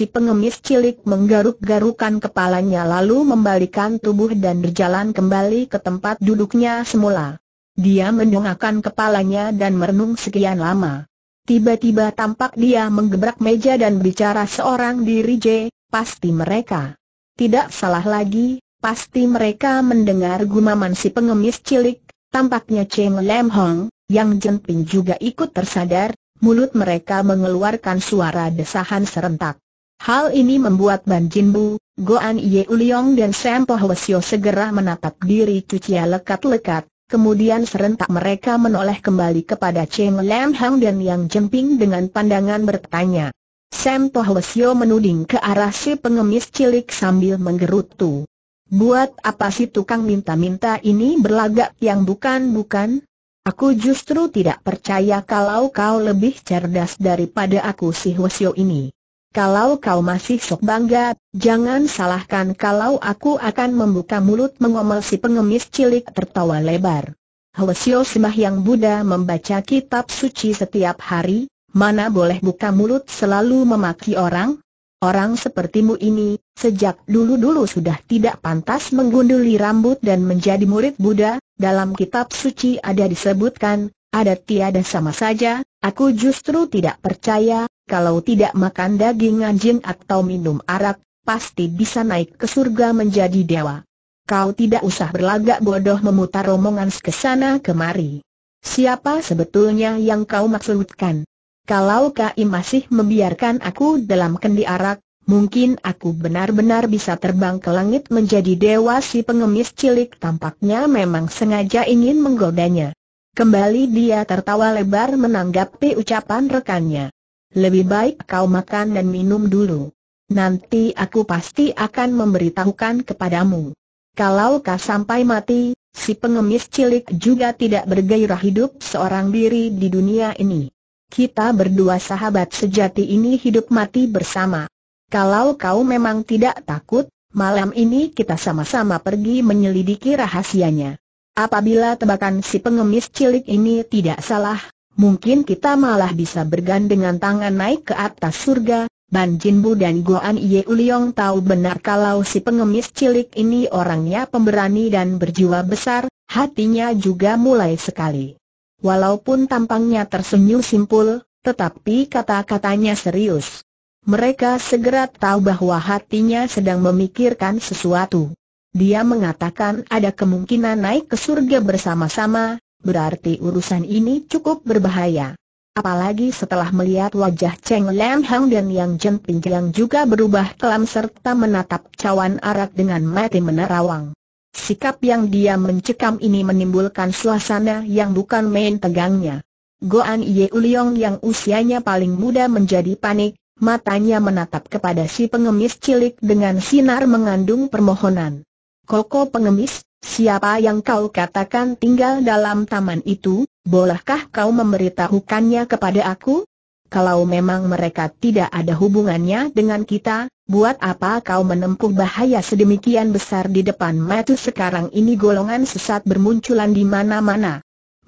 Si pengemis cilik menggaruk-garukan kepalanya lalu membalikan tubuh dan berjalan kembali ke tempat duduknya semula. Dia mendongakkan kepalanya dan merenung sekian lama. Tiba-tiba tampak dia menggebrak meja dan bicara seorang diri J, pasti mereka. Tidak salah lagi, pasti mereka mendengar gumaman si pengemis cilik, tampaknya Cheng Lam Hong, yang jenping juga ikut tersadar, mulut mereka mengeluarkan suara desahan serentak. Hal ini membuat Ban Jinbu, Goan Ye Uliong dan Sam Pohwesio segera menatap diri cucia lekat-lekat, kemudian serentak mereka menoleh kembali kepada Cheng Lam Hang dan Yang Jemping dengan pandangan bertanya. Sam Pohwesio menuding ke arah si pengemis cilik sambil menggerutu. Buat apa si tukang minta-minta ini berlagak yang bukan-bukan? Aku justru tidak percaya kalau kau lebih cerdas daripada aku si Hwesio ini. Kalau kau masih sok bangga, jangan salahkan kalau aku akan membuka mulut mengomel si pengemis cilik tertawa lebar. Hwasyo yang Buddha membaca kitab suci setiap hari, mana boleh buka mulut selalu memaki orang? Orang sepertimu ini, sejak dulu-dulu sudah tidak pantas menggunduli rambut dan menjadi murid Buddha, dalam kitab suci ada disebutkan, ada tiada sama saja, aku justru tidak percaya, kalau tidak makan daging anjing atau minum arak, pasti bisa naik ke surga menjadi dewa. Kau tidak usah berlagak bodoh memutar omongan kesana kemari. Siapa sebetulnya yang kau maksudkan? Kalau kau masih membiarkan aku dalam kendi arak, mungkin aku benar-benar bisa terbang ke langit menjadi dewa si pengemis cilik tampaknya memang sengaja ingin menggodanya. Kembali dia tertawa lebar menanggapi ucapan rekannya. Lebih baik kau makan dan minum dulu. Nanti aku pasti akan memberitahukan kepadamu. Kalau kau sampai mati, si pengemis cilik juga tidak bergairah hidup seorang diri di dunia ini. Kita berdua sahabat sejati ini hidup mati bersama. Kalau kau memang tidak takut, malam ini kita sama-sama pergi menyelidiki rahasianya. Apabila tebakan si pengemis cilik ini tidak salah, mungkin kita malah bisa bergandengan tangan naik ke atas surga. Ban Jinbu dan Goan Ye Uliong tahu benar kalau si pengemis cilik ini orangnya pemberani dan berjiwa besar, hatinya juga mulai sekali. Walaupun tampangnya tersenyum simpul, tetapi kata-katanya serius. Mereka segera tahu bahwa hatinya sedang memikirkan sesuatu. Dia mengatakan ada kemungkinan naik ke surga bersama-sama, Berarti urusan ini cukup berbahaya. Apalagi setelah melihat wajah Cheng Lam Hang dan Yang Jen Ping yang juga berubah kelam serta menatap cawan arak dengan mati menerawang. Sikap yang dia mencekam ini menimbulkan suasana yang bukan main tegangnya. Goan Ye Uliong yang usianya paling muda menjadi panik, matanya menatap kepada si pengemis cilik dengan sinar mengandung permohonan. Koko pengemis, Siapa yang kau katakan tinggal dalam taman itu, bolehkah kau memberitahukannya kepada aku? Kalau memang mereka tidak ada hubungannya dengan kita, buat apa kau menempuh bahaya sedemikian besar di depan mata sekarang ini golongan sesat bermunculan di mana-mana?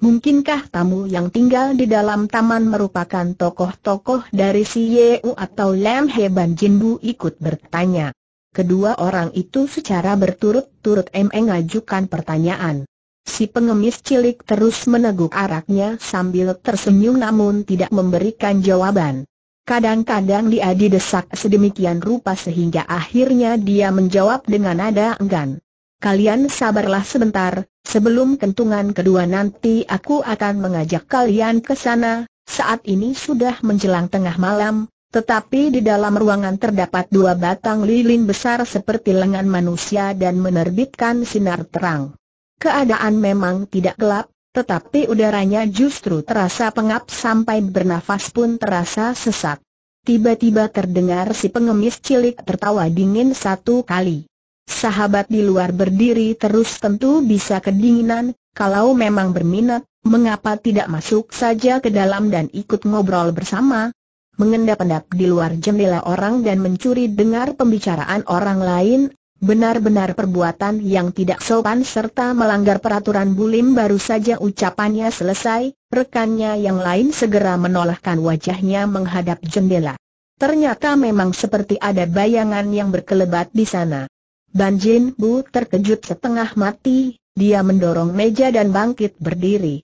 Mungkinkah tamu yang tinggal di dalam taman merupakan tokoh-tokoh dari si Yeu atau Lam Heban Jinbu ikut bertanya? Kedua orang itu secara berturut-turut mengajukan pertanyaan. Si pengemis cilik terus meneguk araknya sambil tersenyum namun tidak memberikan jawaban. Kadang-kadang dia didesak sedemikian rupa sehingga akhirnya dia menjawab dengan nada enggan. Kalian sabarlah sebentar, sebelum kentungan kedua nanti aku akan mengajak kalian ke sana, saat ini sudah menjelang tengah malam, tetapi di dalam ruangan terdapat dua batang lilin besar seperti lengan manusia dan menerbitkan sinar terang. Keadaan memang tidak gelap, tetapi udaranya justru terasa pengap sampai bernafas pun terasa sesak. Tiba-tiba terdengar si pengemis cilik tertawa dingin satu kali. Sahabat di luar berdiri terus tentu bisa kedinginan, kalau memang berminat, mengapa tidak masuk saja ke dalam dan ikut ngobrol bersama, mengendap-endap di luar jendela orang dan mencuri dengar pembicaraan orang lain, benar-benar perbuatan yang tidak sopan serta melanggar peraturan bulim baru saja ucapannya selesai, rekannya yang lain segera menolakkan wajahnya menghadap jendela. Ternyata memang seperti ada bayangan yang berkelebat di sana. Ban Jin Bu terkejut setengah mati, dia mendorong meja dan bangkit berdiri.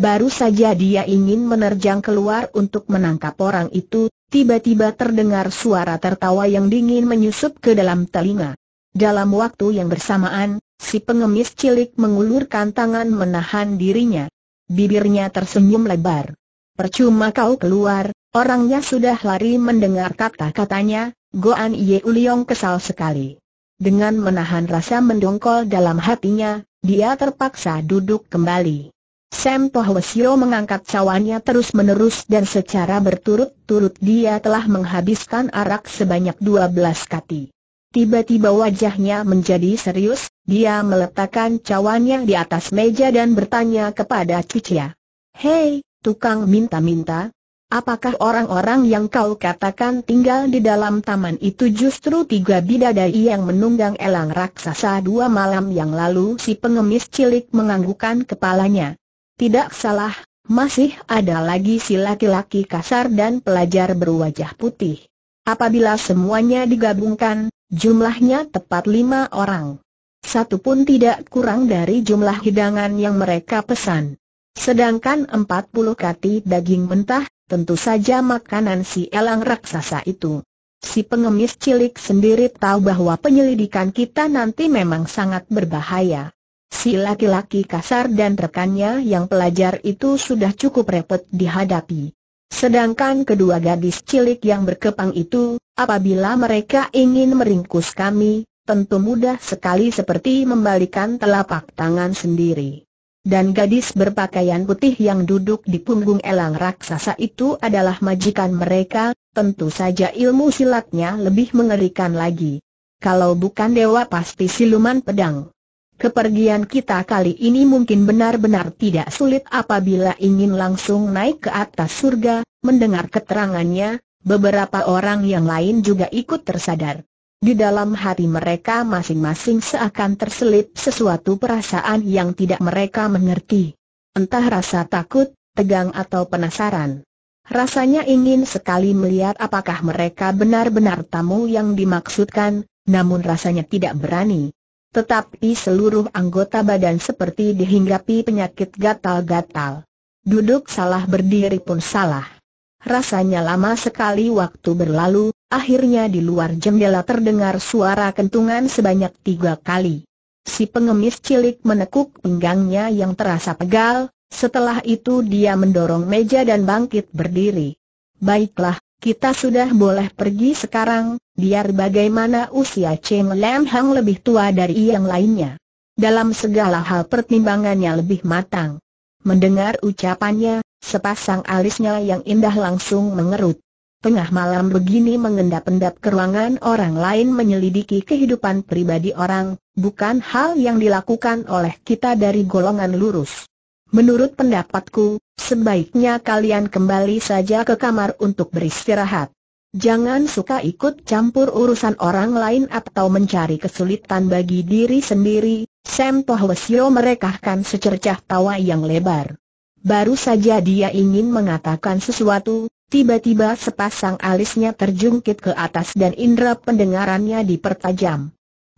Baru saja dia ingin menerjang keluar untuk menangkap orang itu, tiba-tiba terdengar suara tertawa yang dingin menyusup ke dalam telinga. Dalam waktu yang bersamaan, si pengemis cilik mengulurkan tangan menahan dirinya. Bibirnya tersenyum lebar. Percuma kau keluar, orangnya sudah lari mendengar kata-katanya, Goan Ye Uliong kesal sekali. Dengan menahan rasa mendongkol dalam hatinya, dia terpaksa duduk kembali. Sam Pohwesio mengangkat cawannya terus-menerus dan secara berturut-turut dia telah menghabiskan arak sebanyak 12 kati. Tiba-tiba wajahnya menjadi serius, dia meletakkan cawannya di atas meja dan bertanya kepada Cucia. Hei, tukang minta-minta, apakah orang-orang yang kau katakan tinggal di dalam taman itu justru tiga bidadari yang menunggang elang raksasa dua malam yang lalu si pengemis cilik menganggukan kepalanya. Tidak salah, masih ada lagi si laki-laki kasar dan pelajar berwajah putih. Apabila semuanya digabungkan, jumlahnya tepat lima orang. Satu pun tidak kurang dari jumlah hidangan yang mereka pesan. Sedangkan empat puluh kati daging mentah, tentu saja makanan si elang raksasa itu. Si pengemis cilik sendiri tahu bahwa penyelidikan kita nanti memang sangat berbahaya si laki-laki kasar dan rekannya yang pelajar itu sudah cukup repot dihadapi. Sedangkan kedua gadis cilik yang berkepang itu, apabila mereka ingin meringkus kami, tentu mudah sekali seperti membalikan telapak tangan sendiri. Dan gadis berpakaian putih yang duduk di punggung elang raksasa itu adalah majikan mereka, tentu saja ilmu silatnya lebih mengerikan lagi. Kalau bukan dewa pasti siluman pedang. Kepergian kita kali ini mungkin benar-benar tidak sulit apabila ingin langsung naik ke atas surga, mendengar keterangannya, beberapa orang yang lain juga ikut tersadar. Di dalam hati mereka masing-masing seakan terselip sesuatu perasaan yang tidak mereka mengerti. Entah rasa takut, tegang atau penasaran. Rasanya ingin sekali melihat apakah mereka benar-benar tamu yang dimaksudkan, namun rasanya tidak berani. Tetapi seluruh anggota badan seperti dihinggapi penyakit gatal-gatal. Duduk salah berdiri pun salah. Rasanya lama sekali waktu berlalu, akhirnya di luar jendela terdengar suara kentungan sebanyak tiga kali. Si pengemis cilik menekuk pinggangnya yang terasa pegal, setelah itu dia mendorong meja dan bangkit berdiri. Baiklah, kita sudah boleh pergi sekarang, biar bagaimana usia Cheng Lam Hang lebih tua dari yang lainnya. Dalam segala hal pertimbangannya lebih matang. Mendengar ucapannya, sepasang alisnya yang indah langsung mengerut. Tengah malam begini mengendap-endap ke ruangan orang lain menyelidiki kehidupan pribadi orang, bukan hal yang dilakukan oleh kita dari golongan lurus. Menurut pendapatku, sebaiknya kalian kembali saja ke kamar untuk beristirahat. Jangan suka ikut campur urusan orang lain atau mencari kesulitan bagi diri sendiri, Sam Tohwesio merekahkan secercah tawa yang lebar. Baru saja dia ingin mengatakan sesuatu, tiba-tiba sepasang alisnya terjungkit ke atas dan indera pendengarannya dipertajam.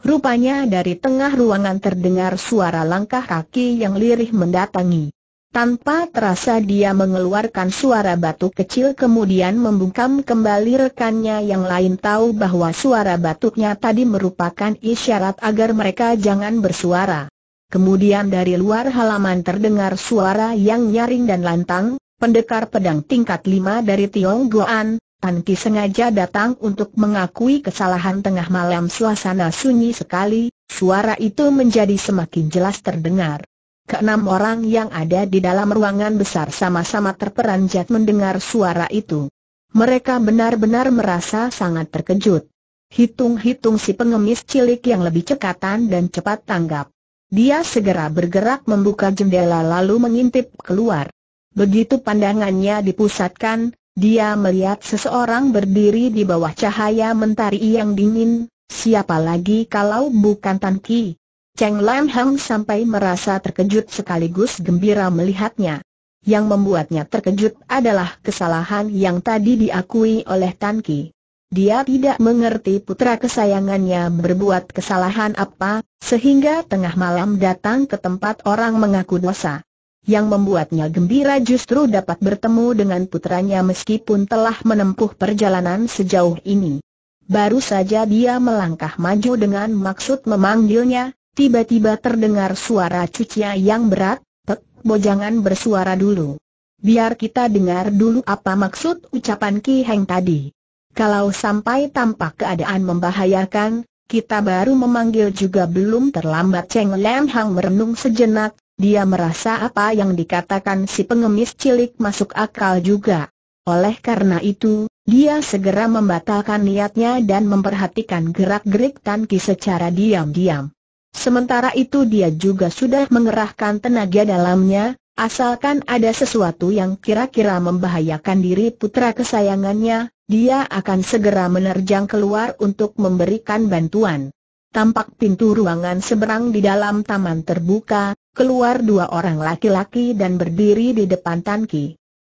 Rupanya dari tengah ruangan terdengar suara langkah kaki yang lirih mendatangi. Tanpa terasa dia mengeluarkan suara batu kecil kemudian membungkam kembali rekannya yang lain tahu bahwa suara batuknya tadi merupakan isyarat agar mereka jangan bersuara. Kemudian dari luar halaman terdengar suara yang nyaring dan lantang, pendekar pedang tingkat 5 dari Tionggoan, Tan Ki sengaja datang untuk mengakui kesalahan tengah malam suasana sunyi sekali, suara itu menjadi semakin jelas terdengar. Keenam orang yang ada di dalam ruangan besar sama-sama terperanjat mendengar suara itu. Mereka benar-benar merasa sangat terkejut. Hitung-hitung si pengemis cilik yang lebih cekatan dan cepat tanggap. Dia segera bergerak membuka jendela lalu mengintip keluar. Begitu pandangannya dipusatkan, dia melihat seseorang berdiri di bawah cahaya mentari yang dingin, siapa lagi kalau bukan Tan Ki. Cheng Lam Hang sampai merasa terkejut sekaligus gembira melihatnya. Yang membuatnya terkejut adalah kesalahan yang tadi diakui oleh Tan Ki. Dia tidak mengerti putra kesayangannya berbuat kesalahan apa, sehingga tengah malam datang ke tempat orang mengaku dosa yang membuatnya gembira justru dapat bertemu dengan putranya meskipun telah menempuh perjalanan sejauh ini. Baru saja dia melangkah maju dengan maksud memanggilnya, tiba-tiba terdengar suara cucia yang berat, Pek, bojangan bersuara dulu. Biar kita dengar dulu apa maksud ucapan Ki Heng tadi. Kalau sampai tampak keadaan membahayakan, kita baru memanggil juga belum terlambat Cheng Lam Hang merenung sejenak, dia merasa apa yang dikatakan si pengemis cilik masuk akal juga. Oleh karena itu, dia segera membatalkan niatnya dan memperhatikan gerak-gerik Tan secara diam-diam. Sementara itu dia juga sudah mengerahkan tenaga dalamnya, asalkan ada sesuatu yang kira-kira membahayakan diri putra kesayangannya, dia akan segera menerjang keluar untuk memberikan bantuan. Tampak pintu ruangan seberang di dalam taman terbuka, keluar dua orang laki-laki dan berdiri di depan Tan Ki.